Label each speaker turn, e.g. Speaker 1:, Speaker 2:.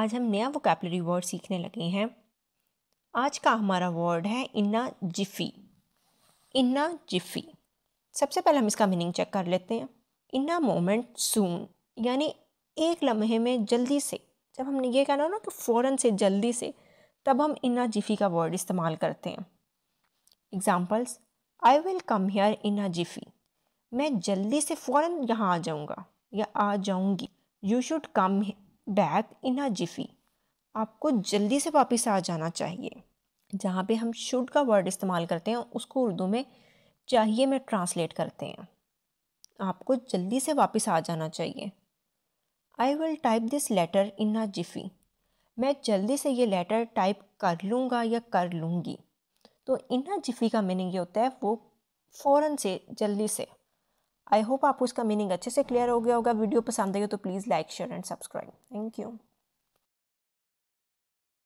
Speaker 1: आज हम नया वोकेबलरी वर्ड सीखने लगे हैं आज का हमारा वर्ड है इन्ना जिफ़ी इन्ना जिफ़ी सबसे पहले हम इसका मीनिंग चेक कर लेते हैं इन्ना मोमेंट सून यानी एक लम्हे में जल्दी से जब हमने ये कहना ना कि फ़ौर से जल्दी से तब हम इन्ना जिफ़ी का वर्ड इस्तेमाल करते हैं examples I will come here in a jiffy मैं जल्दी से फ़ौर यहाँ आ जाऊँगा या आ जाऊँगी you should come back in a jiffy आपको जल्दी से वापस आ जाना चाहिए जहाँ पे हम शुड का वर्ड इस्तेमाल करते हैं उसको उर्दू में चाहिए में ट्रांसलेट करते हैं आपको जल्दी से वापस आ जाना चाहिए I will type this letter in a jiffy मैं जल्दी से ये लेटर टाइप कर लूँगा या कर लूँगी तो इन्ना जिफ़ी का मीनिंग ये होता है वो फ़ौर से जल्दी से आई होप आपको इसका मीनिंग अच्छे से क्लियर हो गया होगा वीडियो पसंद आई हो तो please like share and subscribe thank you